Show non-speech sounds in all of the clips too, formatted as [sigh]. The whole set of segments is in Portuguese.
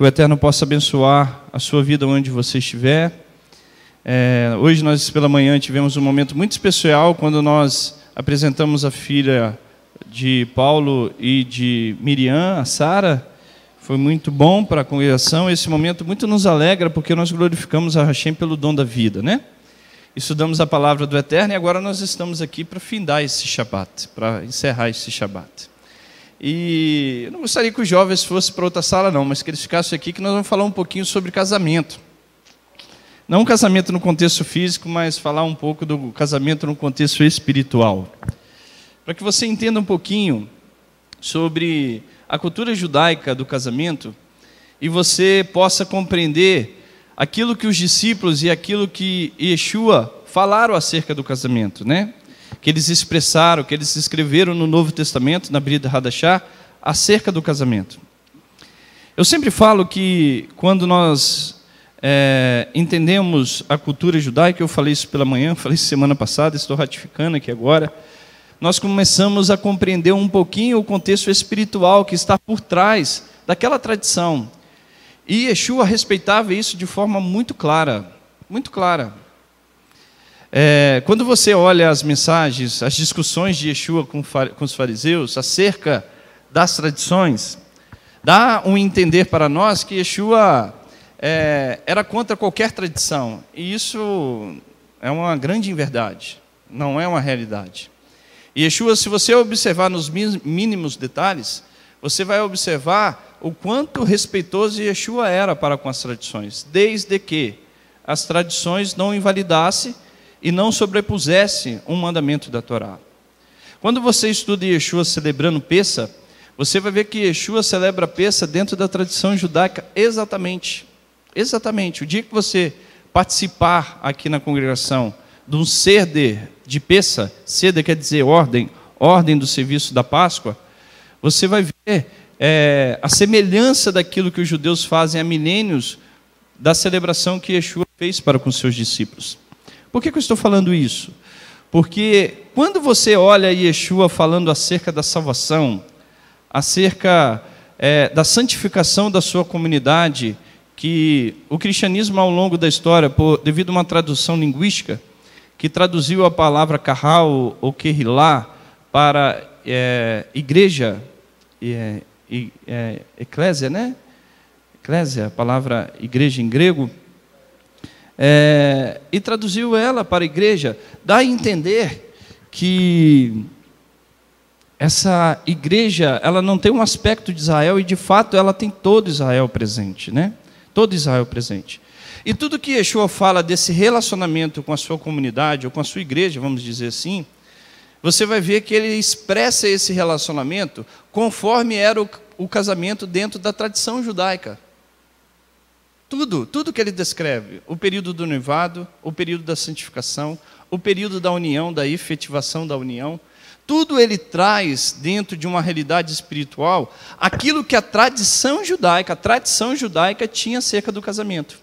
que o Eterno possa abençoar a sua vida onde você estiver. É, hoje nós pela manhã tivemos um momento muito especial quando nós apresentamos a filha de Paulo e de Miriam, a Sara. Foi muito bom para a congregação. Esse momento muito nos alegra porque nós glorificamos a Hashem pelo dom da vida, né? Estudamos a palavra do Eterno e agora nós estamos aqui para findar esse Shabat, para encerrar esse Shabat. E eu não gostaria que os jovens fossem para outra sala, não, mas que eles ficassem aqui, que nós vamos falar um pouquinho sobre casamento. Não casamento no contexto físico, mas falar um pouco do casamento no contexto espiritual. Para que você entenda um pouquinho sobre a cultura judaica do casamento e você possa compreender aquilo que os discípulos e aquilo que Yeshua falaram acerca do casamento, né? que eles expressaram, que eles escreveram no Novo Testamento, na Brida Hadashah, acerca do casamento. Eu sempre falo que quando nós é, entendemos a cultura judaica, eu falei isso pela manhã, [laughs] falei isso semana passada, estou ratificando aqui agora, nós começamos a compreender um pouquinho o contexto espiritual que está por trás daquela tradição. E Yeshua respeitava isso de forma muito clara, muito clara. É, quando você olha as mensagens, as discussões de Yeshua com, com os fariseus acerca das tradições, dá um entender para nós que Yeshua é, era contra qualquer tradição. E isso é uma grande inverdade, não é uma realidade. E Yeshua, se você observar nos mínimos detalhes, você vai observar o quanto respeitoso Yeshua era para com as tradições, desde que as tradições não invalidassem e não sobrepusesse um mandamento da Torá. Quando você estuda Yeshua celebrando Pessa, você vai ver que Yeshua celebra Pessa dentro da tradição judaica exatamente. Exatamente. O dia que você participar aqui na congregação de um seder de Pessa, sede quer dizer ordem, ordem do serviço da Páscoa, você vai ver é, a semelhança daquilo que os judeus fazem há milênios da celebração que Yeshua fez para com seus discípulos. Por que, que eu estou falando isso? Porque quando você olha Yeshua falando acerca da salvação, acerca é, da santificação da sua comunidade, que o cristianismo ao longo da história, por, devido a uma tradução linguística, que traduziu a palavra carral ou kerrilá para é, igreja, é, é, eclésia, né? Eclésia, a palavra igreja em grego, é, e traduziu ela para a igreja, dá a entender que essa igreja ela não tem um aspecto de Israel e de fato ela tem todo Israel presente, né? Todo Israel presente. E tudo que Yeshua fala desse relacionamento com a sua comunidade ou com a sua igreja, vamos dizer assim, você vai ver que ele expressa esse relacionamento conforme era o, o casamento dentro da tradição judaica. Tudo, tudo que ele descreve, o período do noivado, o período da santificação, o período da união, da efetivação da união, tudo ele traz dentro de uma realidade espiritual aquilo que a tradição judaica, a tradição judaica tinha acerca do casamento.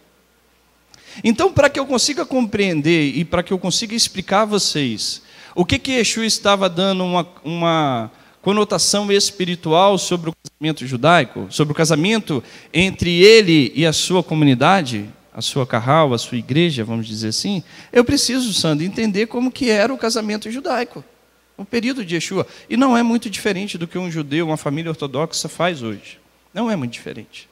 Então, para que eu consiga compreender e para que eu consiga explicar a vocês o que que estava dando uma, uma conotação espiritual sobre o casamento judaico, sobre o casamento entre ele e a sua comunidade, a sua carral, a sua igreja, vamos dizer assim, eu preciso, Sandro, entender como que era o casamento judaico, o período de Yeshua. E não é muito diferente do que um judeu, uma família ortodoxa faz hoje. Não é muito diferente.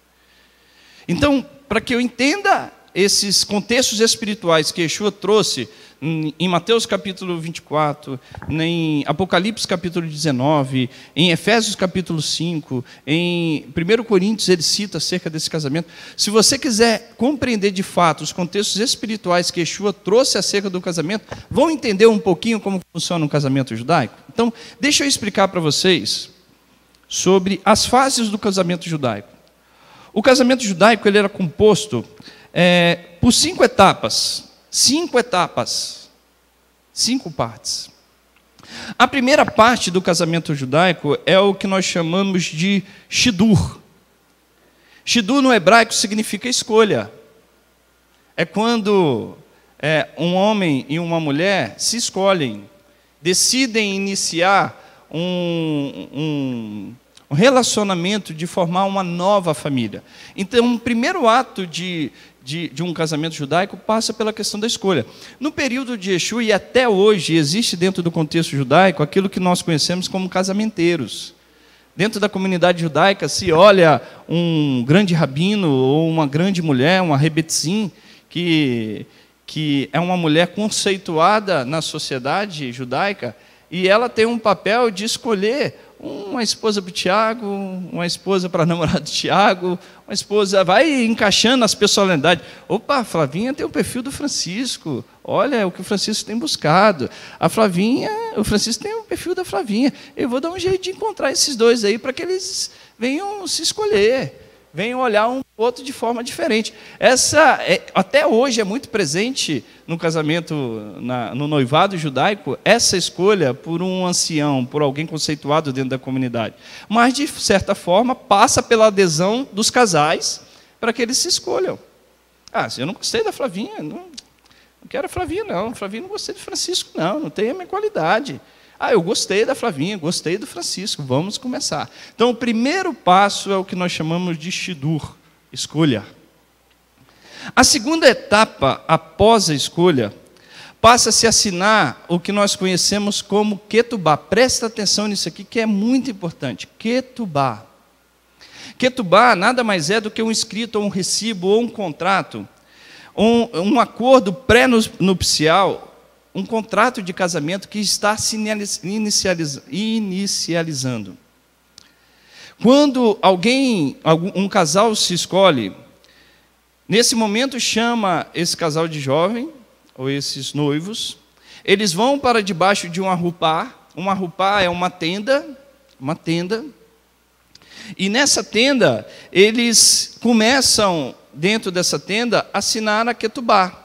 Então, para que eu entenda esses contextos espirituais que Yeshua trouxe em Mateus capítulo 24, em Apocalipse capítulo 19, em Efésios capítulo 5, em 1 Coríntios ele cita acerca desse casamento. Se você quiser compreender de fato os contextos espirituais que Yeshua trouxe acerca do casamento, vão entender um pouquinho como funciona um casamento judaico. Então, deixa eu explicar para vocês sobre as fases do casamento judaico. O casamento judaico ele era composto é, por cinco etapas cinco etapas, cinco partes. A primeira parte do casamento judaico é o que nós chamamos de shidur. Shidur no hebraico significa escolha. É quando é, um homem e uma mulher se escolhem, decidem iniciar um, um, um relacionamento de formar uma nova família. Então, o um primeiro ato de, de, de um casamento judaico passa pela questão da escolha. No período de Yeshua e até hoje, existe dentro do contexto judaico aquilo que nós conhecemos como casamenteiros. Dentro da comunidade judaica, se olha um grande rabino ou uma grande mulher, uma rebetzim, que, que é uma mulher conceituada na sociedade judaica, e ela tem um papel de escolher uma esposa para o Tiago, uma esposa para a [laughs] namorada do Tiago, uma esposa, vai encaixando as personalidades. Opa, a Flavinha tem o perfil do Francisco, olha é o que o Francisco tem buscado. A Flavinha, o Francisco tem o perfil da Flavinha. Eu vou dar um jeito de encontrar esses dois aí para que eles venham se escolher venham olhar um outro de forma diferente. Essa é, até hoje é muito presente no casamento, na, no noivado judaico, essa escolha por um ancião, por alguém conceituado dentro da comunidade. Mas de certa forma passa pela adesão dos casais para que eles se escolham. Ah, se eu não gostei da Flavinha, não, não quero a Flavinha não, Flavinha não gostei de Francisco não, não tem a minha qualidade. Ah, eu gostei da Flavinha, gostei do Francisco, vamos começar. Então, o primeiro passo é o que nós chamamos de shidur, escolha. A segunda etapa, após a escolha, passa a se assinar o que nós conhecemos como Ketubá. Presta atenção nisso aqui que é muito importante. Ketubá. Ketubá nada mais é do que um escrito, ou um recibo, ou um contrato, um, um acordo pré-nupcial um contrato de casamento que está se inicializando. Quando alguém, um casal se escolhe, nesse momento chama esse casal de jovem, ou esses noivos, eles vão para debaixo de um arrupá, um arrupá é uma tenda, uma tenda, e nessa tenda, eles começam, dentro dessa tenda, a assinar a Ketubá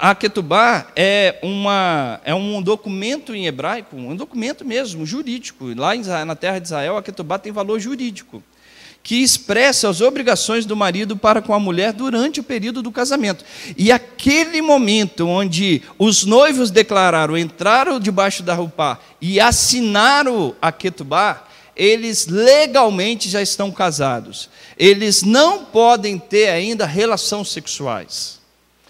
a Ketubá é, uma, é um documento em hebraico, um documento mesmo, jurídico. Lá na terra de Israel, a Ketubá tem valor jurídico, que expressa as obrigações do marido para com a mulher durante o período do casamento. E aquele momento onde os noivos declararam, entraram debaixo da roupa e assinaram a Ketubá, eles legalmente já estão casados. Eles não podem ter ainda relações sexuais.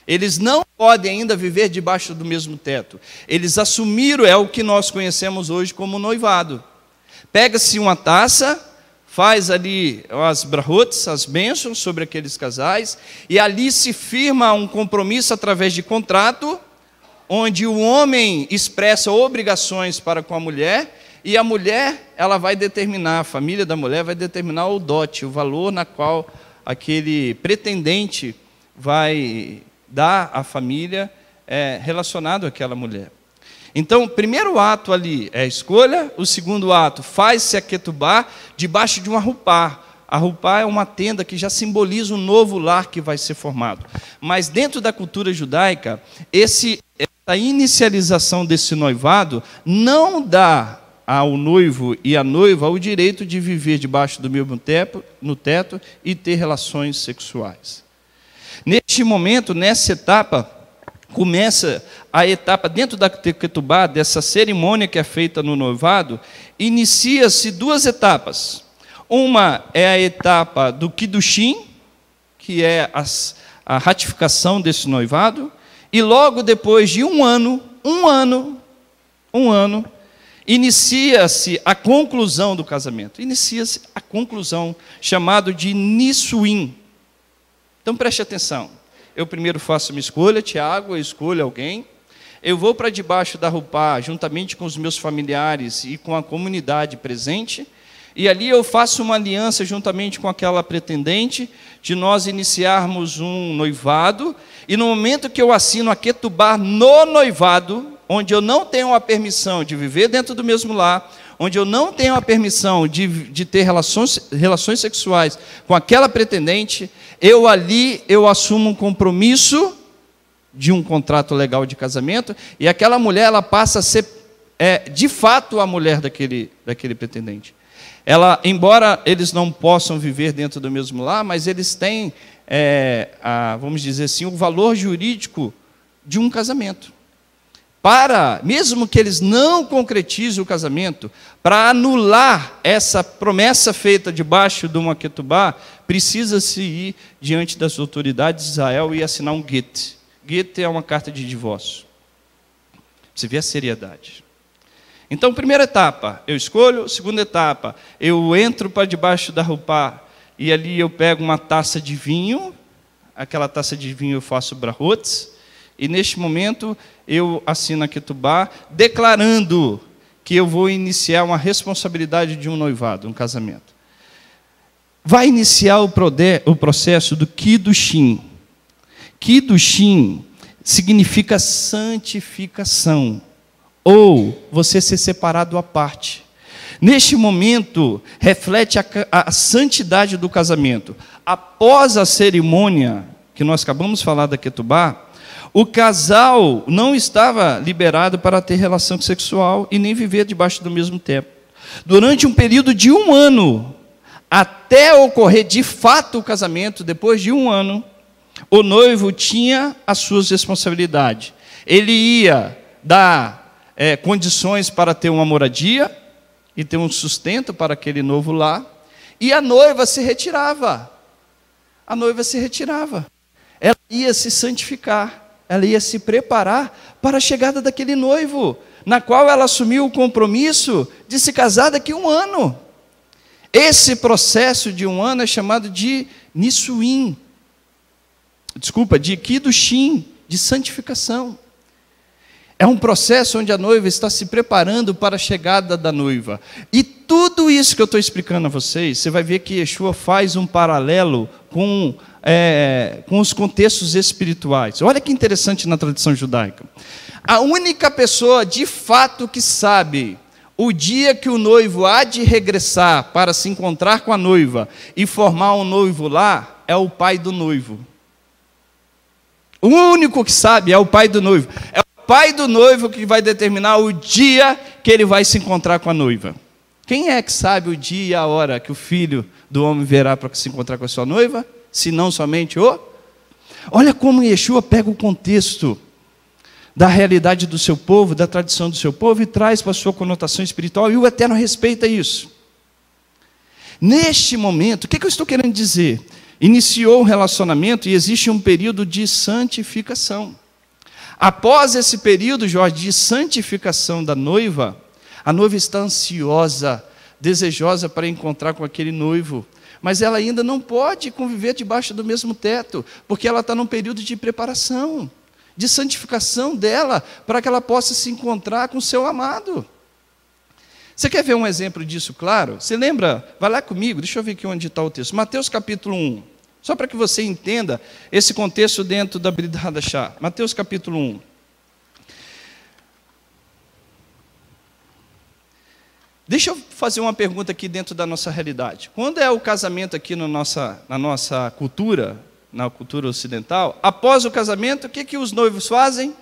Eles não podem ainda viver debaixo do mesmo teto. Eles assumiram é o que nós conhecemos hoje como noivado. Pega-se uma taça, faz ali as brahotes, as bênçãos sobre aqueles casais, e ali se firma um compromisso através de contrato, onde o homem expressa obrigações para com a mulher e a mulher, ela vai determinar, a família da mulher vai determinar o dote, o valor na qual aquele pretendente vai dá à família é, relacionado àquela mulher. Então, o primeiro ato ali é a escolha, o segundo ato faz-se aquetubar debaixo de um arrupar. Arrupar é uma tenda que já simboliza um novo lar que vai ser formado. Mas dentro da cultura judaica, esse, essa inicialização desse noivado não dá ao noivo e à noiva o direito de viver debaixo do mesmo teto, no teto e ter relações sexuais neste momento, nessa etapa, começa a etapa dentro da Tequetubá, dessa cerimônia que é feita no noivado, inicia-se duas etapas. Uma é a etapa do Kiddushin, que é as, a ratificação desse noivado, e logo depois de um ano, um ano, um ano, inicia-se a conclusão do casamento. Inicia-se a conclusão, chamado de Nisuin. Então preste atenção eu primeiro faço uma escolha, Tiago, eu escolho alguém. Eu vou para debaixo da Rupá, juntamente com os meus familiares e com a comunidade presente, e ali eu faço uma aliança juntamente com aquela pretendente de nós iniciarmos um noivado, e no momento que eu assino a Ketubá no noivado, onde eu não tenho a permissão de viver dentro do mesmo lar, onde eu não tenho a permissão de, de ter relações, relações sexuais com aquela pretendente, eu ali eu assumo um compromisso de um contrato legal de casamento e aquela mulher ela passa a ser é, de fato a mulher daquele, daquele pretendente. Ela, embora eles não possam viver dentro do mesmo lar, mas eles têm, é, a, vamos dizer assim, o valor jurídico de um casamento para, mesmo que eles não concretizem o casamento, para anular essa promessa feita debaixo do Maquetubá, precisa-se ir diante das autoridades de Israel e assinar um guete. Guete é uma carta de divórcio. Você vê a seriedade. Então, primeira etapa, eu escolho. Segunda etapa, eu entro para debaixo da roupa e ali eu pego uma taça de vinho. Aquela taça de vinho eu faço brahotes e neste momento eu assino a Ketubá declarando que eu vou iniciar uma responsabilidade de um noivado, um casamento. Vai iniciar o, prode, o processo do Kidushin. Kidushin significa santificação, ou você ser separado à parte. Neste momento, reflete a, a, santidade do casamento. Após a cerimônia, que nós acabamos de falar da Ketubá, o casal não estava liberado para ter relação sexual e nem viver debaixo do mesmo teto. Durante um período de um ano, até ocorrer de fato o casamento, depois de um ano, o noivo tinha as suas responsabilidades. Ele ia dar é, condições para ter uma moradia e ter um sustento para aquele novo lá. e a noiva se retirava. A noiva se retirava. Ela ia se santificar ela ia se preparar para a chegada daquele noivo, na qual ela assumiu o compromisso de se casar daqui a um ano. Esse processo de um ano é chamado de Nisuim, desculpa, de Kidushin, de santificação. É um processo onde a noiva está se preparando para a chegada da noiva. E tudo isso que eu estou explicando a vocês, você vai ver que Yeshua faz um paralelo com é, com os contextos espirituais. Olha que interessante na tradição judaica. A única pessoa de fato que sabe o dia que o noivo há de regressar para se encontrar com a noiva e formar um noivo lá é o pai do noivo. O único que sabe é o pai do noivo. É o pai do noivo que vai determinar o dia que ele vai se encontrar com a noiva. Quem é que sabe o dia e a hora que o filho do homem virá para se encontrar com a sua noiva? senão somente o. Olha como Yeshua pega o contexto da realidade do seu povo, da tradição do seu povo e traz para a sua conotação espiritual, e o Eterno respeita isso. Neste momento, o que, é que eu estou querendo dizer? Iniciou o relacionamento e existe um período de santificação. Após esse período, Jorge, de santificação da noiva, a noiva está ansiosa, desejosa para encontrar com aquele noivo, mas ela ainda não pode conviver debaixo do mesmo teto, porque ela está num período de preparação, de santificação dela, para que ela possa se encontrar com o seu amado. Você quer ver um exemplo disso claro? Você lembra? Vai lá comigo, deixa eu ver aqui onde está o texto. Mateus capítulo 1. Só para que você entenda esse contexto dentro da habilidade chá. Mateus capítulo 1. Deixa eu fazer uma pergunta aqui dentro da nossa realidade. Quando é o casamento aqui no nossa, na nossa cultura, na cultura ocidental, após o casamento, o que, que os noivos fazem?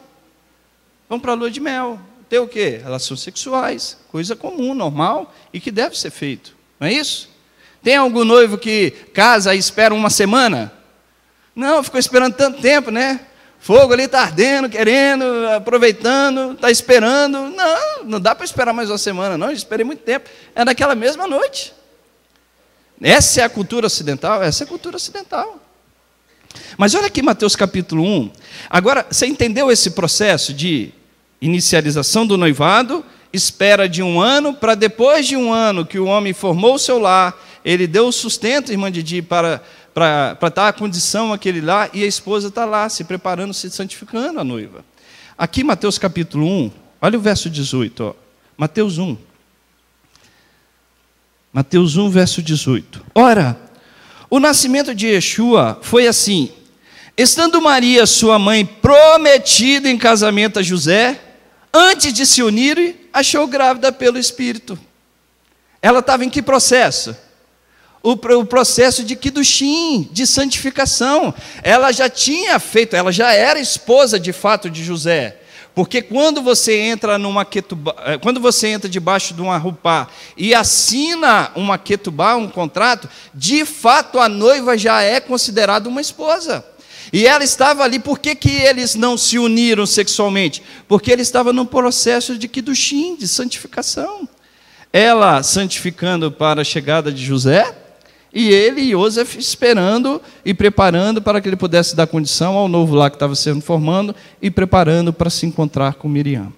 Vão para a lua de mel. Tem o quê? Relações sexuais, coisa comum, normal e que deve ser feito. Não é isso? Tem algum noivo que casa e espera uma semana? Não, ficou esperando tanto tempo, né? Fogo ali está ardendo, querendo, aproveitando, está esperando. Não, não dá para esperar mais uma semana, não. Eu esperei muito tempo. É naquela mesma noite. Essa é a cultura ocidental? Essa é a cultura ocidental. Mas olha aqui Mateus capítulo 1. Agora, você entendeu esse processo de inicialização do noivado, espera de um ano, para depois de um ano que o homem formou o seu lar, ele deu o sustento, irmã Didi, para para dar a condição aquele lá, e a esposa está lá, se preparando, se santificando a noiva. Aqui, Mateus capítulo 1, olha o verso 18, ó. Mateus 1. Mateus 1, verso 18. Ora, o nascimento de Yeshua foi assim: estando Maria, sua mãe, prometida em casamento a José, antes de se unirem, achou grávida pelo Espírito. Ela estava em que processo? o, o processo de Kidushin, de santificação. Ela já tinha feito, ela já era esposa de fato de José. Porque quando você entra numa ketubá, eh, quando você entra debaixo de uma rupá e assina uma ketubá, um contrato, de fato a noiva já é considerada uma esposa. E ela estava ali, por que, que eles não se uniram sexualmente? Porque ele estava num processo de kidushim, de santificação. Ela santificando para a chegada de José, e ele e Joseph esperando e preparando para que ele pudesse dar condição ao novo lá que estava sendo formando e preparando para se encontrar com Miriam.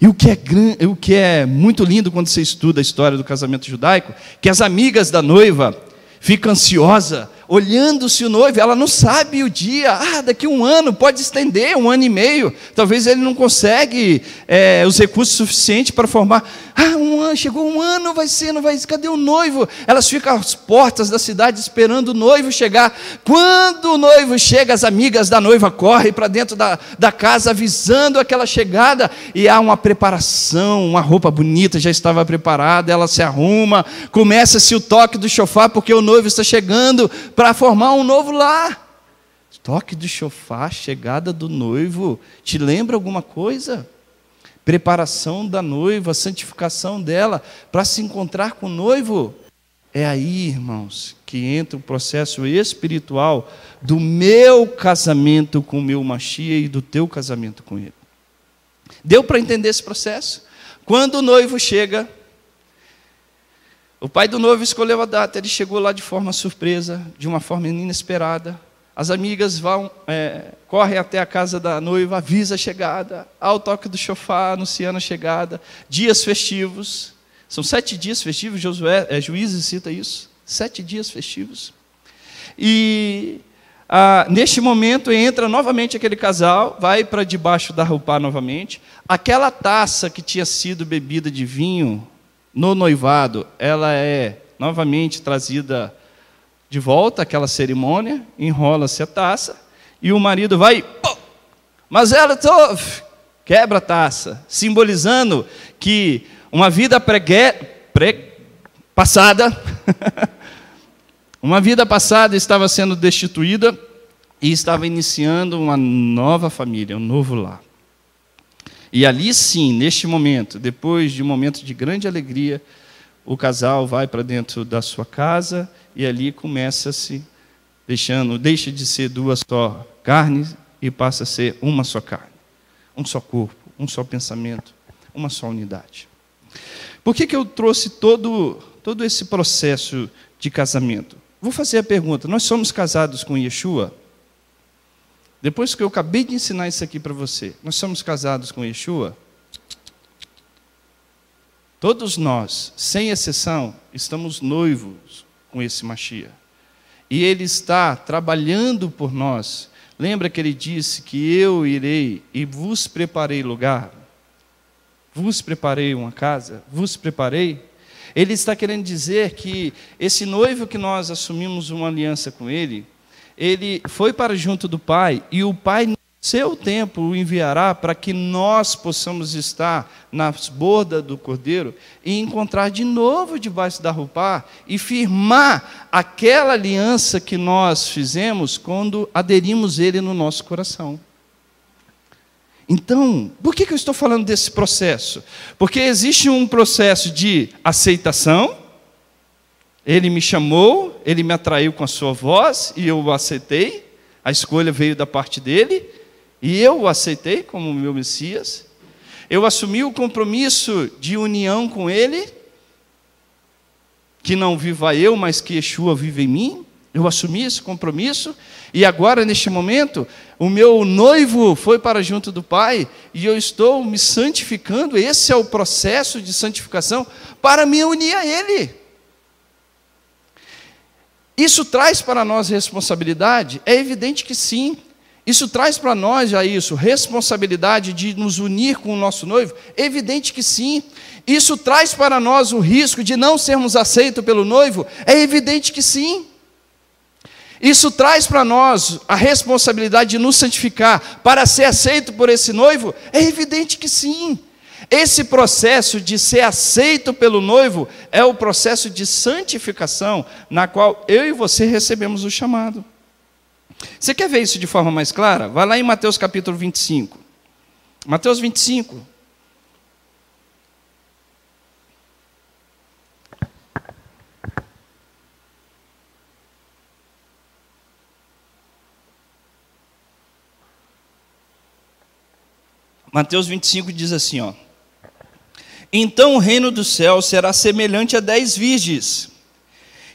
E o que, é, o que é muito lindo quando você estuda a história do casamento judaico, que as amigas da noiva ficam ansiosa olhando-se o noivo, ela não sabe o dia, ah, daqui um ano, pode estender, um ano e meio, talvez ele não consegue é, os recursos suficientes para formar, ah, um ano, chegou um ano, vai ser, não vai ser, cadê o noivo? Elas ficam às portas da cidade esperando o noivo chegar, quando o noivo chega, as amigas da noiva correm para dentro da, da casa, avisando aquela chegada, e há uma preparação, uma roupa bonita já estava preparada, ela se arruma, começa-se o toque do chofar, porque o noivo está chegando, para para formar um novo lar. Toque de chofar, chegada do noivo, te lembra alguma coisa? Preparação da noiva, santificação dela para se encontrar com o noivo. É aí, irmãos, que entra o processo espiritual do meu casamento com o meu Machia e do teu casamento com ele. Deu para entender esse processo? Quando o noivo chega, o pai do noivo escolheu a data, ele chegou lá de forma surpresa, de uma forma inesperada. As amigas vão, é, correm até a casa da noiva, avisa a chegada, ao toque do chofá, anunciando a chegada, dias festivos. São sete dias festivos, Josué, é, Juízes cita isso. Sete dias festivos. E ah, neste momento entra novamente aquele casal, vai para debaixo da roupa novamente. Aquela taça que tinha sido bebida de vinho no noivado, ela é novamente trazida de volta àquela cerimônia, enrola-se a taça, e o marido vai, mas ela tô, quebra a taça, simbolizando que uma vida pregue, pre, passada, [laughs] uma vida passada estava sendo destituída e estava iniciando uma nova família, um novo lar. E ali sim, neste momento, depois de um momento de grande alegria, o casal vai para dentro da sua casa e ali começa-se deixando, deixa de ser duas só carnes e passa a ser uma só carne, um só corpo, um só pensamento, uma só unidade. Por que, que eu trouxe todo, todo esse processo de casamento? Vou fazer a pergunta: nós somos casados com Yeshua? Depois que eu acabei de ensinar isso aqui para você, nós somos casados com Yeshua? Todos nós, sem exceção, estamos noivos com esse Machia. E ele está trabalhando por nós. Lembra que ele disse que eu irei e vos preparei lugar? Vos preparei uma casa? Vos preparei? Ele está querendo dizer que esse noivo que nós assumimos uma aliança com ele, ele foi para junto do Pai e o Pai no seu tempo o enviará para que nós possamos estar nas bordas do Cordeiro e encontrar de novo debaixo da roupa e firmar aquela aliança que nós fizemos quando aderimos ele no nosso coração. Então, por que, que eu estou falando desse processo? Porque existe um processo de aceitação ele me chamou, ele me atraiu com a sua voz e eu o aceitei. A escolha veio da parte dele e eu o aceitei como meu Messias. Eu assumi o compromisso de união com ele, que não viva eu, mas que Yeshua vive em mim. Eu assumi esse compromisso e agora, neste momento, o meu noivo foi para junto do Pai e eu estou me santificando. Esse é o processo de santificação para me unir a Ele. Isso traz para nós responsabilidade? É evidente que sim. Isso traz para nós já isso, responsabilidade de nos unir com o nosso noivo? Evidente que sim. Isso traz para nós o risco de não sermos aceitos pelo noivo? É evidente que sim. Isso traz para nós a responsabilidade de nos santificar para ser aceito por esse noivo? É evidente que sim. Esse processo de ser aceito pelo noivo é o processo de santificação na qual eu e você recebemos o chamado. Você quer ver isso de forma mais clara? Vai lá em Mateus capítulo 25. Mateus 25. Mateus 25 diz assim, ó: então o reino do céu será semelhante a dez virgens,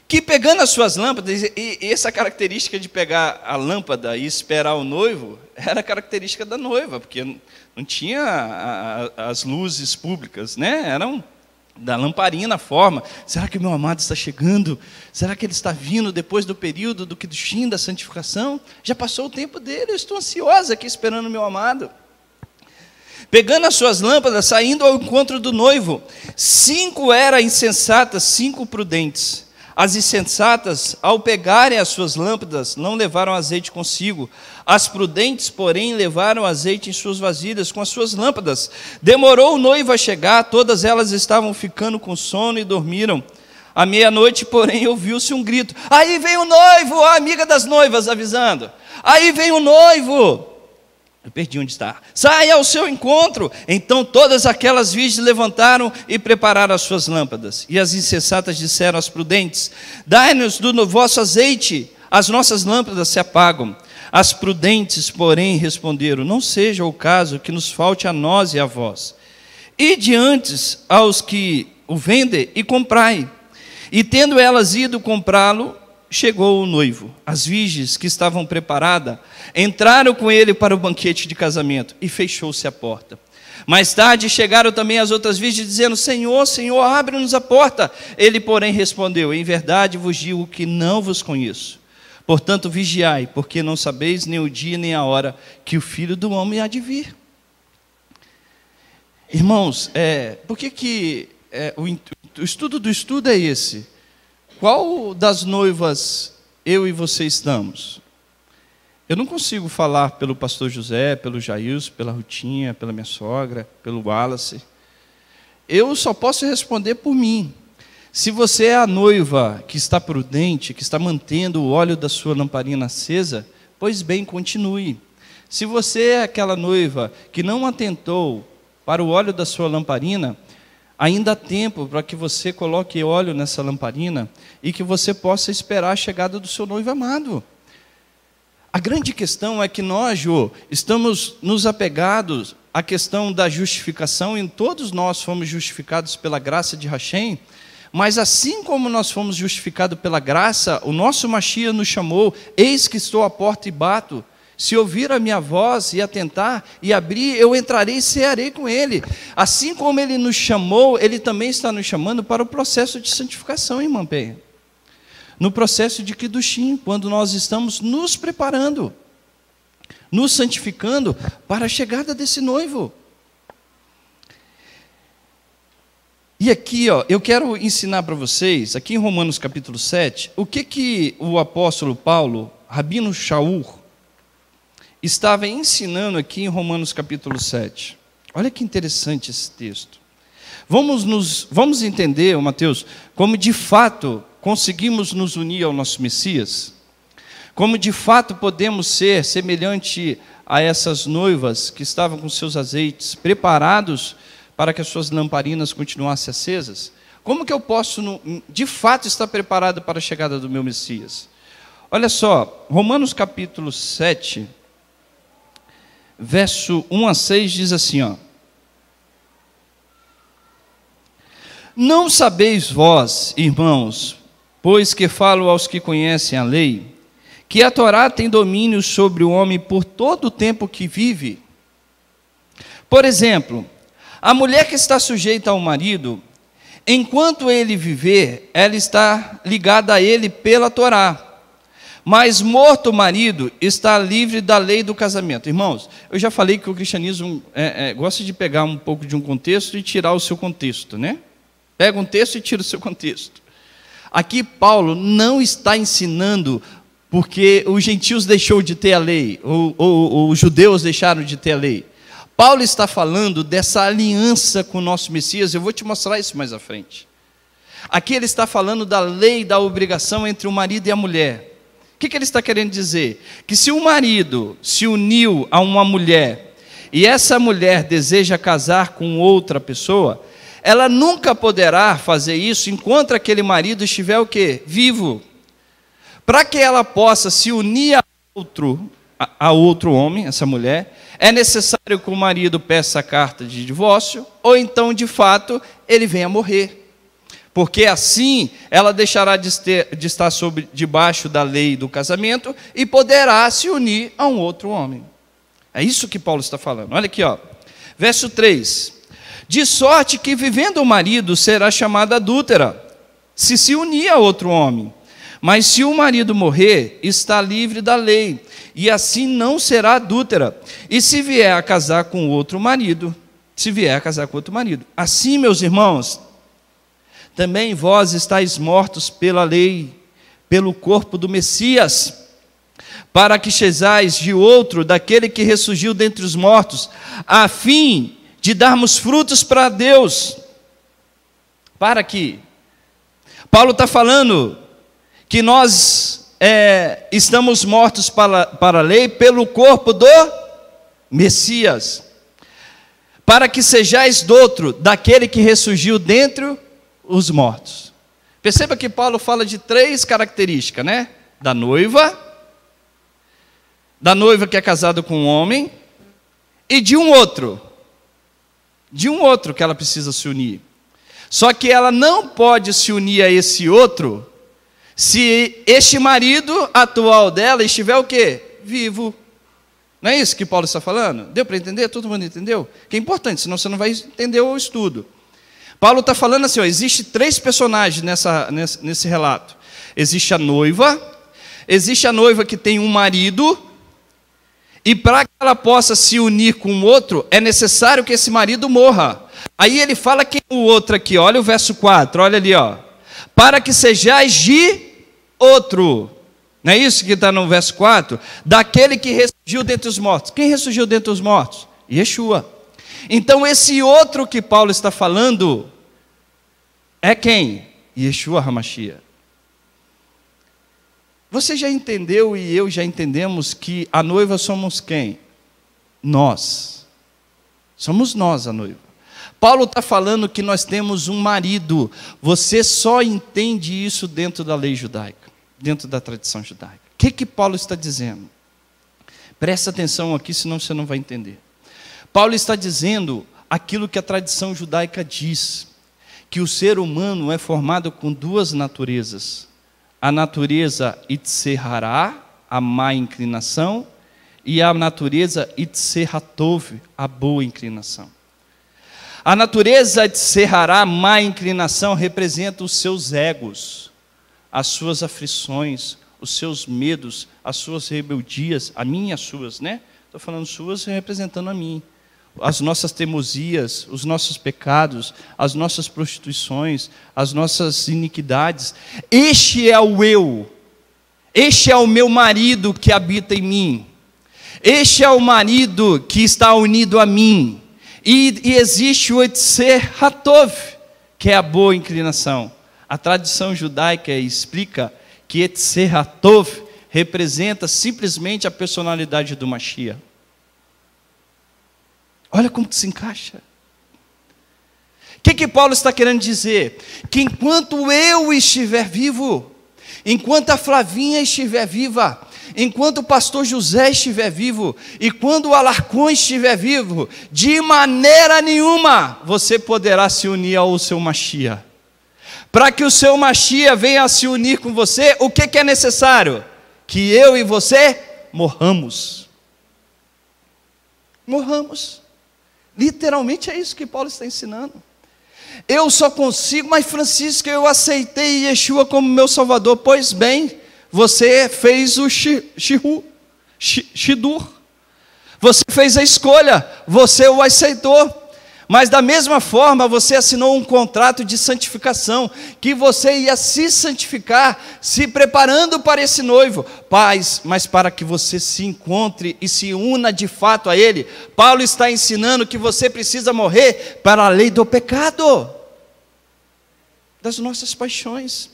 que pegando as suas lâmpadas, e essa característica de pegar a lâmpada e esperar o noivo, era característica da noiva, porque não tinha as luzes públicas, né? Eram da lamparina forma. Será que o meu amado está chegando? Será que ele está vindo depois do período do que do fim da santificação? Já passou o tempo dele, eu estou ansiosa aqui esperando o meu amado. Pegando as suas lâmpadas, saindo ao encontro do noivo. Cinco eram insensatas, cinco prudentes. As insensatas, ao pegarem as suas lâmpadas, não levaram azeite consigo. As prudentes, porém, levaram azeite em suas vasilhas com as suas lâmpadas. Demorou o noivo a chegar, todas elas estavam ficando com sono e dormiram. À meia-noite, porém, ouviu-se um grito: Aí vem o noivo, a amiga das noivas avisando. Aí vem o noivo. Eu perdi onde está. Saia ao seu encontro. Então todas aquelas virgens levantaram e prepararam as suas lâmpadas. E as insensatas disseram às prudentes: Dai-nos do vosso azeite, as nossas lâmpadas se apagam. As prudentes, porém, responderam: Não seja o caso que nos falte a nós e a vós. E diante aos que o vendem e comprai. E tendo elas ido comprá-lo, chegou o noivo. As virgens que estavam preparadas entraram com ele para o banquete de casamento e fechou-se a porta. Mais tarde chegaram também as outras virgens, dizendo: Senhor, Senhor, abre-nos a porta. Ele, porém, respondeu: Em verdade vos digo que não vos conheço. Portanto, vigiai, porque não sabeis nem o dia nem a hora que o filho do homem há de vir. Irmãos, é, por que, que é, o, o estudo do estudo é esse? Qual das noivas eu e você estamos? Eu não consigo falar pelo pastor José, pelo Jailson, pela Rutinha, pela minha sogra, pelo Wallace. Eu só posso responder por mim. Se você é a noiva que está prudente, que está mantendo o óleo da sua lamparina acesa, pois bem, continue. Se você é aquela noiva que não atentou para o óleo da sua lamparina, Ainda há tempo para que você coloque óleo nessa lamparina e que você possa esperar a chegada do seu noivo amado. A grande questão é que nós, Ju, estamos nos apegados à questão da justificação, e todos nós fomos justificados pela graça de Hashem, mas assim como nós fomos justificados pela graça, o nosso Mashiach nos chamou, eis que estou à porta e bato. Se ouvir a minha voz e atentar e abrir, eu entrarei e cearei com ele. Assim como ele nos chamou, ele também está nos chamando para o processo de santificação, irmã Penha. No processo de Kidushim, quando nós estamos nos preparando, nos santificando para a chegada desse noivo. E aqui, ó, eu quero ensinar para vocês, aqui em Romanos capítulo 7, o que que o apóstolo Paulo, Rabino Shaul, estava ensinando aqui em Romanos capítulo 7. Olha que interessante esse texto. Vamos, nos, vamos entender, Mateus, como de fato conseguimos nos unir ao nosso Messias? Como de fato podemos ser semelhante a essas noivas que estavam com seus azeites preparados para que as suas lamparinas continuassem acesas? Como que eu posso, de fato, estar preparado para a chegada do meu Messias? Olha só, Romanos capítulo 7, verso 1 a 6 diz assim, ó: Não sabeis vós, irmãos, pois que falo aos que conhecem a lei, que a Torá tem domínio sobre o homem por todo o tempo que vive. Por exemplo, a mulher que está sujeita ao marido, enquanto ele viver, ela está ligada a ele pela Torá. Mas morto o marido está livre da lei do casamento. Irmãos, eu já falei que o cristianismo é, é, gosta de pegar um pouco de um contexto e tirar o seu contexto, né? Pega um texto e tira o seu contexto. Aqui Paulo não está ensinando porque os gentios deixou de ter a lei, ou, ou, ou os judeus deixaram de ter a lei. Paulo está falando dessa aliança com o nosso Messias, eu vou te mostrar isso mais à frente. Aqui ele está falando da lei da obrigação entre o marido e a mulher que, que ele está querendo dizer? Que se o marido se uniu a uma mulher e essa mulher deseja casar com outra pessoa, ela nunca poderá fazer isso enquanto aquele marido estiver o quê? Vivo. Para que ela possa se unir a outro, a outro homem, essa mulher, é necessário que o marido peça a carta de divórcio, ou então, de fato, ele venha morrer porque assim ela deixará de, ter, de estar sobre, debaixo da lei do casamento e poderá se unir a um outro homem. É isso que Paulo está falando. Olha aqui, ó. Verso 3. De sorte que vivendo o marido será chamada adúltera, se se unir a outro homem. Mas se o marido morrer, está livre da lei, e assim não será adúltera. E se vier a casar com outro marido, se vier a casar com outro marido. Assim, meus irmãos, também vós estáis mortos pela lei, pelo corpo do Messias, para que chesais de outro, daquele que ressurgiu dentre os mortos, a fim de darmos frutos para Deus. Para que? Paulo está falando que nós é, estamos mortos para, para a lei pelo corpo do Messias, para que sejais do outro, daquele que ressurgiu dentro os mortos. Perceba que Paulo fala de três características, né? Da noiva, da noiva que é casada com um homem, e de um outro. De um outro que ela precisa se unir. Só que ela não pode se unir a esse outro se este marido atual dela estiver o quê? Vivo. Não é isso que Paulo está falando? Deu para entender? Todo mundo entendeu? Que é importante, senão você não vai entender o estudo. Paulo está falando assim: ó, existe três personagens nessa, nesse, nesse relato. Existe a noiva, existe a noiva que tem um marido, e para que ela possa se unir com o outro, é necessário que esse marido morra. Aí ele fala quem o outro aqui, olha o verso 4, olha ali, ó. Para que sejais de outro. Não é isso que está no verso 4? Daquele que ressurgiu dentre os mortos. Quem ressurgiu dentre os mortos? Yeshua. Então, esse outro que Paulo está falando é quem? Yeshua Hamashia. Você já entendeu e eu já entendemos que a noiva somos quem? Nós. Somos nós a noiva. Paulo está falando que nós temos um marido. Você só entende isso dentro da lei judaica, dentro da tradição judaica. O que, que Paulo está dizendo? Presta atenção aqui, senão você não vai entender. Paulo está dizendo aquilo que a tradição judaica diz, que o ser humano é formado com duas naturezas: a natureza itzerará, a má inclinação, e a natureza itzerratov, a boa inclinação. A natureza itzerará, má inclinação, representa os seus egos, as suas aflições, os seus medos, as suas rebeldias, a minha e as suas, né? Estou falando suas representando a mim as nossas teimosias, os nossos pecados, as nossas prostituições, as nossas iniquidades. Este é o eu. Este é o meu marido que habita em mim. Este é o marido que está unido a mim. E, e existe o Etzer Hatov, que é a boa inclinação. A tradição judaica explica que Etzer Hatov representa simplesmente a personalidade do Mashiach. Olha como que se encaixa. O que, que Paulo está querendo dizer? Que enquanto eu estiver vivo, enquanto a Flavinha estiver viva, enquanto o pastor José estiver vivo, e quando o Alarcon estiver vivo, de maneira nenhuma você poderá se unir ao seu Machia. Para que o seu Machia venha se unir com você, o que, que é necessário? Que eu e você morramos. Morramos. Literalmente é isso que Paulo está ensinando. Eu só consigo, mas Francisco, eu aceitei Yeshua como meu Salvador. Pois bem, você fez o shiru, shidur. Você fez a escolha, você o aceitou. Mas da mesma forma, você assinou um contrato de santificação, que você ia se santificar, se preparando para esse noivo. Paz, mas para que você se encontre e se una de fato a ele, Paulo está ensinando que você precisa morrer para a lei do pecado, das nossas paixões.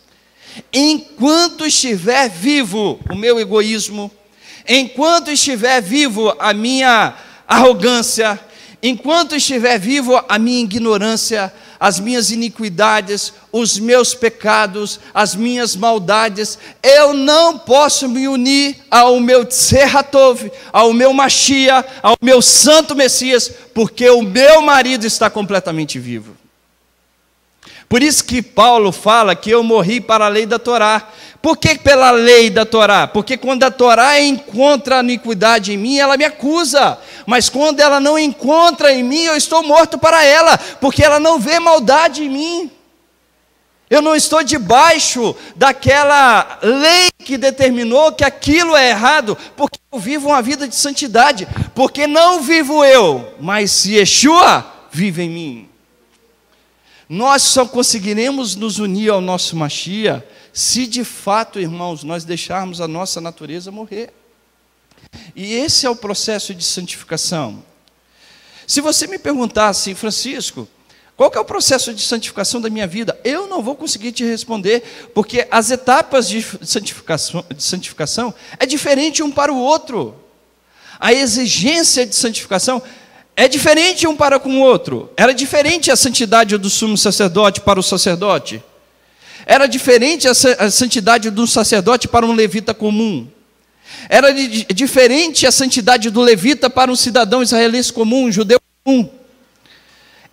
Enquanto estiver vivo o meu egoísmo, enquanto estiver vivo a minha arrogância, Enquanto estiver vivo, a minha ignorância, as minhas iniquidades, os meus pecados, as minhas maldades, eu não posso me unir ao meu Tserratov, ao meu Machia, ao meu Santo Messias, porque o meu marido está completamente vivo. Por isso que Paulo fala que eu morri para a lei da Torá. Por que pela lei da Torá? Porque quando a Torá encontra a iniquidade em mim, ela me acusa. Mas quando ela não encontra em mim, eu estou morto para ela, porque ela não vê maldade em mim. Eu não estou debaixo daquela lei que determinou que aquilo é errado, porque eu vivo uma vida de santidade, porque não vivo eu, mas Yeshua vive em mim. Nós só conseguiremos nos unir ao nosso Machia se de fato, irmãos, nós deixarmos a nossa natureza morrer. E esse é o processo de santificação. Se você me perguntasse, assim, Francisco, qual é o processo de santificação da minha vida? Eu não vou conseguir te responder, porque as etapas de santificação, de santificação é diferente um para o outro. A exigência de santificação é diferente um para com o outro. Era diferente a santidade do sumo sacerdote para o sacerdote. Era diferente a santidade do sacerdote para um levita comum. Era diferente a santidade do levita para um cidadão israelense comum, um judeu comum.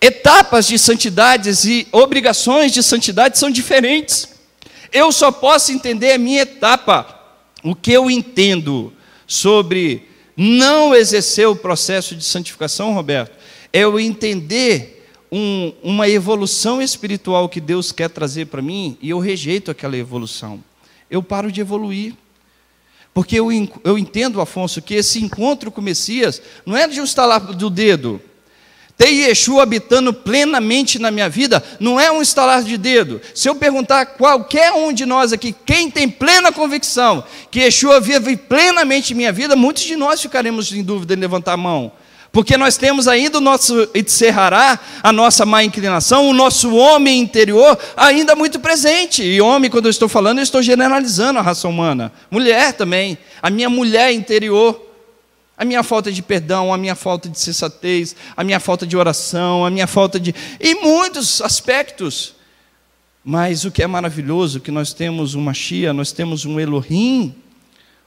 Etapas de santidades e obrigações de santidade são diferentes. Eu só posso entender a minha etapa, o que eu entendo sobre não exercer o processo de santificação, Roberto, é eu entender um, uma evolução espiritual que Deus quer trazer para mim e eu rejeito aquela evolução. Eu paro de evoluir. Porque eu, eu entendo, Afonso, que esse encontro com o Messias não é de um estalar do dedo. Ter Yeshua habitando plenamente na minha vida não é um estalar de dedo. Se eu perguntar a qualquer um de nós aqui, quem tem plena convicção que Yeshua vive plenamente em minha vida, muitos de nós ficaremos em dúvida em levantar a mão. Porque nós temos ainda o nosso Itzerrará, a nossa má inclinação, o nosso homem interior ainda muito presente. E homem, quando eu estou falando, eu estou generalizando a raça humana. Mulher também, a minha mulher interior. A minha falta de perdão, a minha falta de sensatez, a minha falta de oração, a minha falta de. em muitos aspectos. Mas o que é maravilhoso, é que nós temos uma Shia, nós temos um Elohim,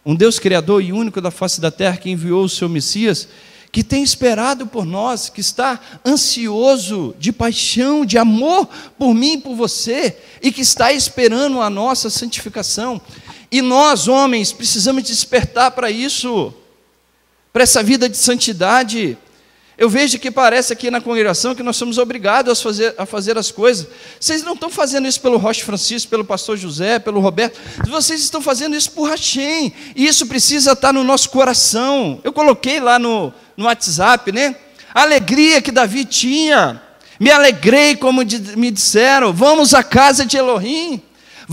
um Deus criador e único da face da terra que enviou o seu Messias, que tem esperado por nós, que está ansioso de paixão, de amor por mim e por você, e que está esperando a nossa santificação. E nós, homens, precisamos despertar para isso para essa vida de santidade. Eu vejo que parece aqui na congregação que nós somos obrigados a fazer, a fazer as coisas. Vocês não estão fazendo isso pelo Rocha Francisco, pelo pastor José, pelo Roberto. Vocês estão fazendo isso por Rachem. E isso precisa estar no nosso coração. Eu coloquei lá no, no WhatsApp, né? A alegria que Davi tinha. Me alegrei, como me disseram. Vamos à casa de Elohim.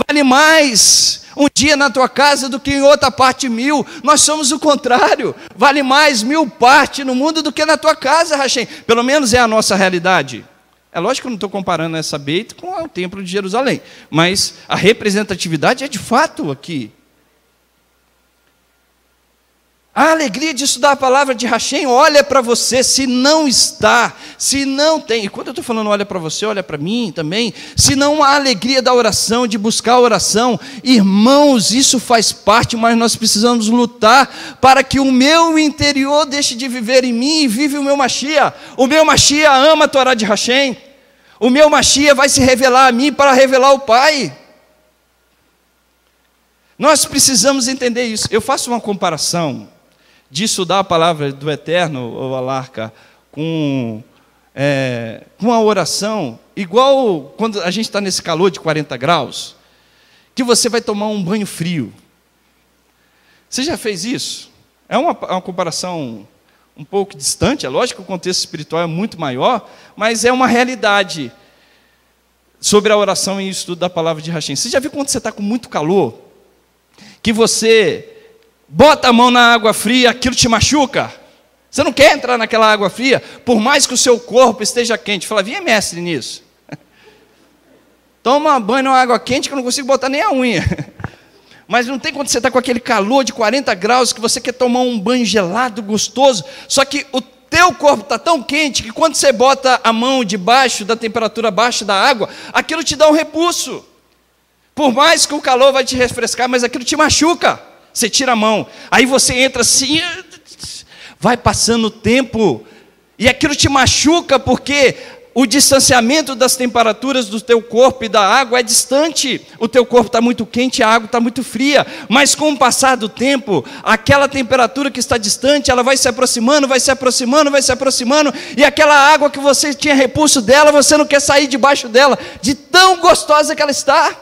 Vale mais um dia na tua casa do que em outra parte mil. Nós somos o contrário. Vale mais mil partes no mundo do que na tua casa, Rachem. Pelo menos é a nossa realidade. É lógico que eu não estou comparando essa beita com o Templo de Jerusalém, mas a representatividade é de fato aqui. A alegria de estudar a palavra de Hashem olha para você, se não está, se não tem. E quando eu estou falando olha para você, olha para mim também. Se não há alegria da oração, de buscar a oração, irmãos, isso faz parte, mas nós precisamos lutar para que o meu interior deixe de viver em mim e vive o meu Machia. O meu Machia ama a Torá de Hashem. O meu Machia vai se revelar a mim para revelar o Pai. Nós precisamos entender isso. Eu faço uma comparação de estudar a palavra do Eterno, ou Alarca, com, é, com a oração, igual quando a gente está nesse calor de 40 graus, que você vai tomar um banho frio. Você já fez isso? É uma, é uma comparação um pouco distante, é lógico que o contexto espiritual é muito maior, mas é uma realidade sobre a oração e o estudo da palavra de Hashem. Você já viu quando você está com muito calor? Que você bota a mão na água fria, aquilo te machuca. Você não quer entrar naquela água fria, por mais que o seu corpo esteja quente. Fala, vem mestre nisso. [laughs] Toma banho na água quente que eu não consigo botar nem a unha. [laughs] Mas não tem quando você está com aquele calor de 40 graus que você quer tomar um banho gelado, gostoso, só que o teu corpo está tão quente que quando você bota a mão debaixo da temperatura baixa da água, aquilo te dá um repulso. Por mais que o calor vai te refrescar, mas aquilo te machuca você tira a mão. Aí você entra assim, vai passando o tempo, e aquilo te machuca porque o distanciamento das temperaturas do teu corpo e da água é distante. O teu corpo está muito quente, a água está muito fria. Mas com o passar do tempo, aquela temperatura que está distante, ela vai se aproximando, vai se aproximando, vai se aproximando. E aquela água que você tinha repulso dela, você não quer sair debaixo dela, de tão gostosa que ela está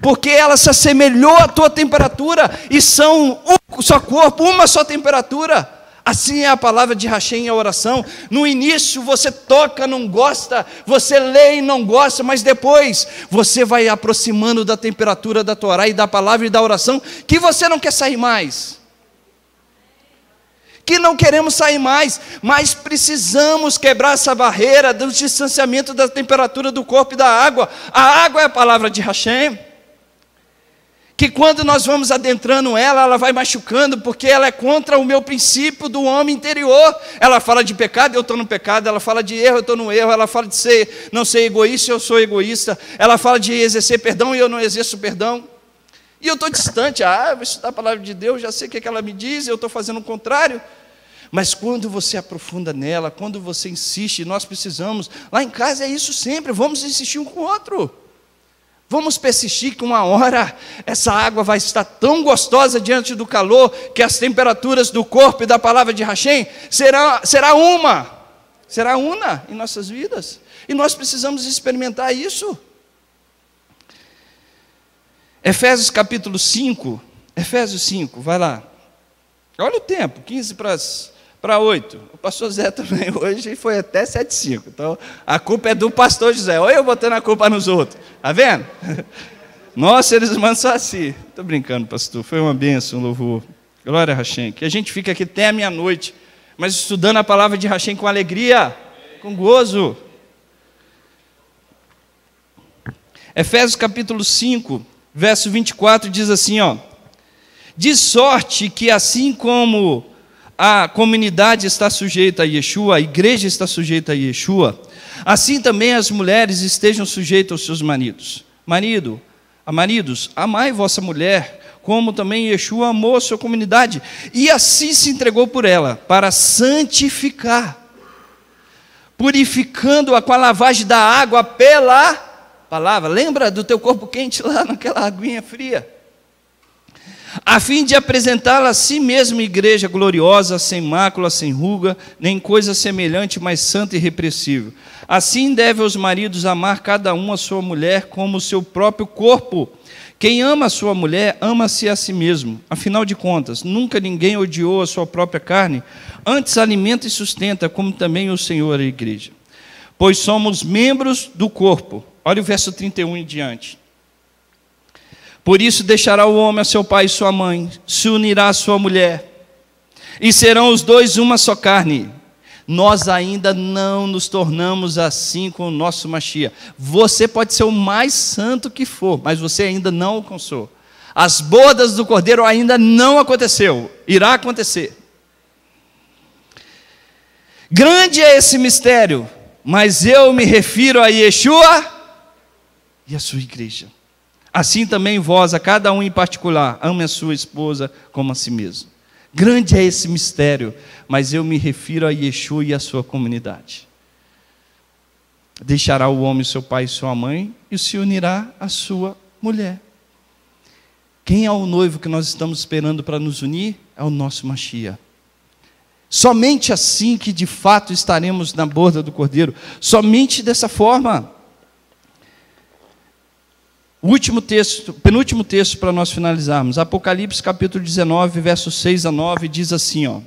porque ela se assemelhou à tua temperatura e são um só corpo, uma só temperatura. Assim é a palavra de Hashem em a oração. No início você toca, não gosta, você lê e não gosta, mas depois você vai aproximando da temperatura da Torá e da palavra e da oração, que você não quer sair mais. Que não queremos sair mais, mas precisamos quebrar essa barreira do distanciamento da temperatura do corpo e da água. A água é a palavra de Hashem que quando nós vamos adentrando ela, ela vai machucando, porque ela é contra o meu princípio do homem interior. Ela fala de pecado, eu estou no pecado, ela fala de erro, eu estou no erro, ela fala de ser, não ser egoísta, eu sou egoísta, ela fala de exercer perdão e eu não exerço perdão. E eu estou distante, ah, vou estudar a palavra de Deus, já sei o que, é que ela me diz, eu estou fazendo o contrário. Mas quando você aprofunda nela, quando você insiste, nós precisamos, lá em casa é isso sempre, vamos insistir um com o outro. Vamos persistir que uma hora essa água vai estar tão gostosa diante do calor que as temperaturas do corpo e da palavra de Hashem será, será uma, será una em nossas vidas. E nós precisamos experimentar isso. Efésios capítulo 5, Efésios 5, vai lá. Olha o tempo, 15 para as para 8. O pastor Zé também [laughs] hoje foi até 7,5. Então a culpa é do pastor José. ou eu botando a culpa nos outros. Está vendo? Nós, seres humanos, só assim. Estou brincando, pastor. Foi uma bênção, um louvor. Glória a Hashem. Que a gente fica aqui até a meia-noite, mas estudando a palavra de Hashem com alegria, com gozo. Efésios capítulo 5, verso 24 diz assim, ó: De sorte que assim como a comunidade está sujeita a Yeshua, a igreja está sujeita a Yeshua, assim também as mulheres estejam sujeitas aos seus maridos. Marido, a maridos, amai vossa mulher, como também Yeshua amou a sua comunidade, e assim se entregou por ela, para santificar, purificando-a com a lavagem da água pela palavra. Lembra do teu corpo quente lá naquela aguinha fria? a fim de apresentá-la a si mesma igreja gloriosa, sem mácula, sem ruga, nem coisa semelhante, mas santa e repressível. Assim deve os maridos amar cada um a sua mulher como o seu próprio corpo. Quem ama a sua mulher, ama-se a si mesmo. Afinal de contas, nunca ninguém odiou a sua própria carne, antes alimenta e sustenta, como também o Senhor a igreja. Pois somos membros do corpo. Olha o verso 31 em diante. Por isso deixará o homem a seu pai e sua mãe, se unirá à sua mulher, e serão os dois uma só carne. Nós ainda não nos tornamos assim com o nosso Machia. Você pode ser o mais santo que for, mas você ainda não alcançou. As bodas do Cordeiro ainda não aconteceu, irá acontecer. Grande é esse mistério, mas eu me refiro a Yeshua e a sua igreja. Assim também vós, a cada um em particular, ame a sua esposa como a si mesmo. Grande é esse mistério, mas eu me refiro a Yeshua e a sua comunidade. Deixará o homem seu pai e sua mãe e se unirá à sua mulher. Quem é o noivo que nós estamos esperando para nos unir? É o nosso Machia. Somente assim que de fato estaremos na borda do Cordeiro. Somente dessa forma. O último texto, penúltimo texto para nós finalizarmos, Apocalipse capítulo 19, versos 6 a 9, diz assim, ó.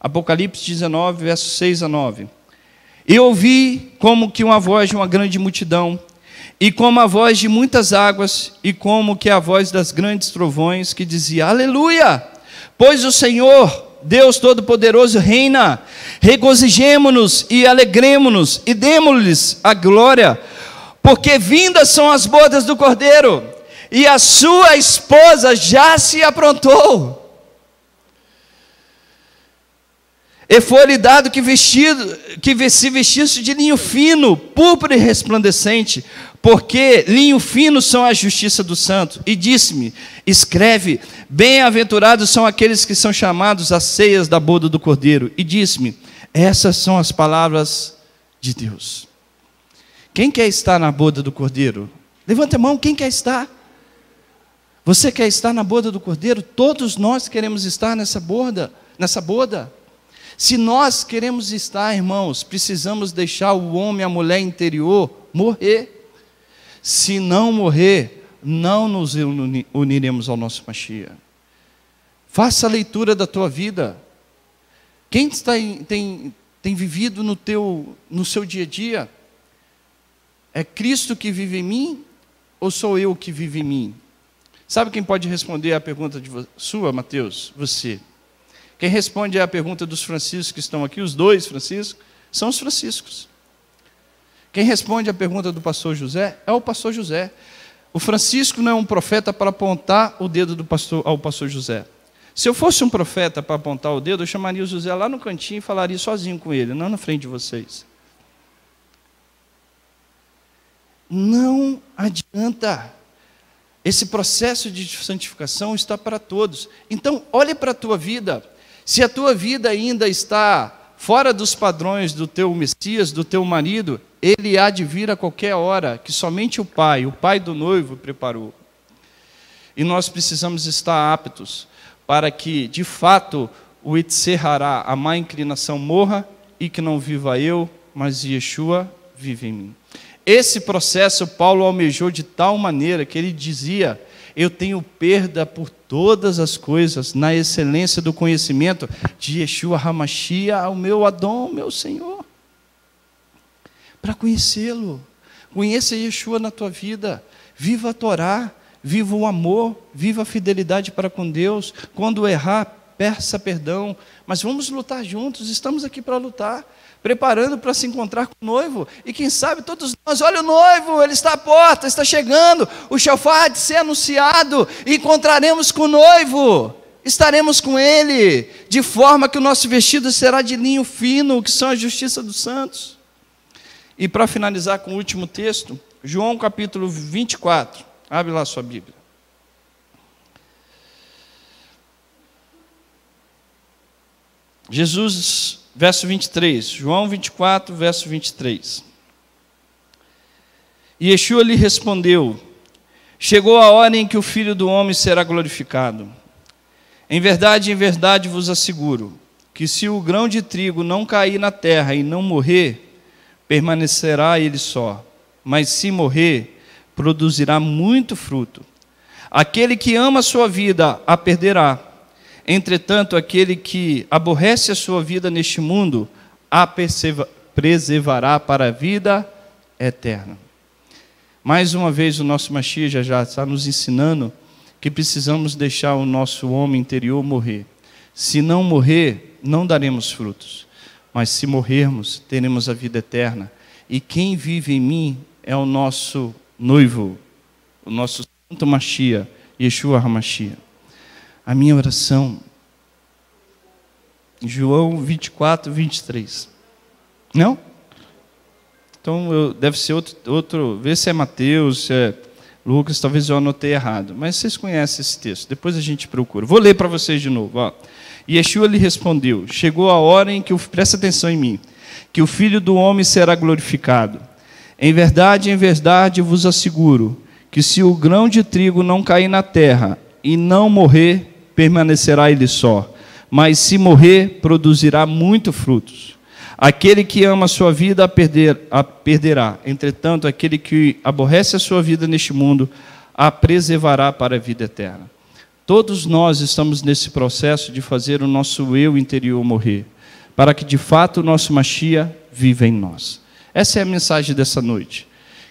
Apocalipse 19, versos 6 a 9. E ouvi como que uma voz de uma grande multidão, e como a voz de muitas águas, e como que a voz das grandes trovões, que dizia: Aleluia! Pois o Senhor, Deus Todo-Poderoso, reina. Regozijemo-nos e alegremo-nos, e demos-lhes a glória porque vindas são as bodas do cordeiro, e a sua esposa já se aprontou. E foi-lhe dado que, vestido, que se vestisse de linho fino, púrpura e resplandecente, porque linho fino são a justiça do santo. E disse-me: escreve, bem-aventurados são aqueles que são chamados às ceias da boda do cordeiro. E disse-me: essas são as palavras de Deus. Quem quer estar na boda do cordeiro? Levanta a mão, quem quer estar? Você quer estar na boda do cordeiro? Todos nós queremos estar nessa boda, nessa boda. Se nós queremos estar, irmãos, precisamos deixar o homem a mulher interior morrer. Se não morrer, não nos uniremos ao nosso Machia. Faça a leitura da tua vida. Quem está, tem, tem vivido no, teu, no seu dia a dia? É Cristo que vive em mim ou sou eu que vivo em mim? Sabe quem pode responder à pergunta de sua, Mateus? Você. Quem responde à pergunta dos franciscos que estão aqui, os dois franciscos, são os franciscos. Quem responde à pergunta do pastor José é o pastor José. O Francisco não é um profeta para apontar o dedo do pastor, ao pastor José. Se eu fosse um profeta para apontar o dedo, eu chamaria o José lá no cantinho e falaria sozinho com ele, não na frente de vocês. Não adianta. Esse processo de santificação está para todos. Então, olhe para a tua vida. Se a tua vida ainda está fora dos padrões do teu Messias, do teu marido, ele há de vir a qualquer hora, que somente o pai, o pai do noivo, preparou. E nós precisamos estar aptos para que, de fato, o Itzerará, a má inclinação, morra e que não viva eu, mas Yeshua vive em mim. Esse processo Paulo almejou de tal maneira que ele dizia: Eu tenho perda por todas as coisas, na excelência do conhecimento de Yeshua Hamashia, ao meu Adão, meu Senhor. Para conhecê-lo, conheça Yeshua na tua vida, viva a Torá, viva o amor, viva a fidelidade para com Deus. Quando errar, peça perdão, mas vamos lutar juntos, estamos aqui para lutar, preparando para se encontrar com o noivo, e quem sabe todos nós, olha o noivo, ele está à porta, está chegando, o chofar de ser anunciado, e encontraremos com o noivo, estaremos com ele, de forma que o nosso vestido será de linho fino, que são a justiça dos santos. E para finalizar com o último texto, João capítulo 24, abre lá sua Bíblia. Jesus, verso 23, João 24, verso 23. E Yeshua lhe respondeu: Chegou a hora em que o Filho do Homem será glorificado. Em verdade, em verdade vos asseguro que se o grão de trigo não cair na terra e não morrer, permanecerá ele só, mas se morrer, produzirá muito fruto. Aquele que ama a sua vida a perderá Entretanto, aquele que aborrece a sua vida neste mundo, a preservará para a vida eterna. Mais uma vez, o nosso Mashiach já está nos ensinando que precisamos deixar o nosso homem interior morrer. Se não morrer, não daremos frutos. Mas se morrermos, teremos a vida eterna. E quem vive em mim é o nosso noivo, o nosso santo Mashiach, Yeshua HaMashiach a minha oração. João 24, 23. Não? Então eu, deve ser outro, outro. Vê se é Mateus, se é Lucas, talvez eu anotei errado. Mas vocês conhecem esse texto, depois a gente procura. Vou ler para vocês de novo. Ó. Yeshua lhe respondeu: Chegou a hora em que o. Presta atenção em mim. Que o filho do homem será glorificado. Em verdade, em verdade vos asseguro que se o grão de trigo não cair na terra e não morrer, permanecerá ele só, mas se morrer, produzirá muito frutos. Aquele que ama a sua vida a, perder, a perderá. Entretanto, aquele que aborrece a sua vida neste mundo a preservará para a vida eterna. Todos nós estamos nesse processo de fazer o nosso eu interior morrer, para que de fato o nosso Machia viva em nós. Essa é a mensagem dessa noite.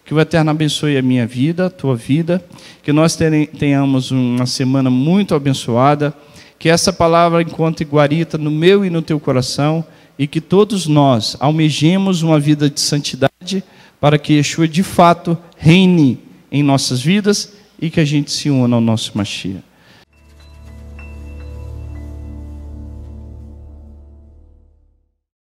Que o Eterno abençoe a minha vida, a tua vida. Que nós tenhamos uma semana muito abençoada. Que essa palavra encontre guarita no meu e no teu coração. E que todos nós almejemos uma vida de santidade para que Yeshua de fato reine em nossas vidas e que a gente se una ao nosso Mashiach.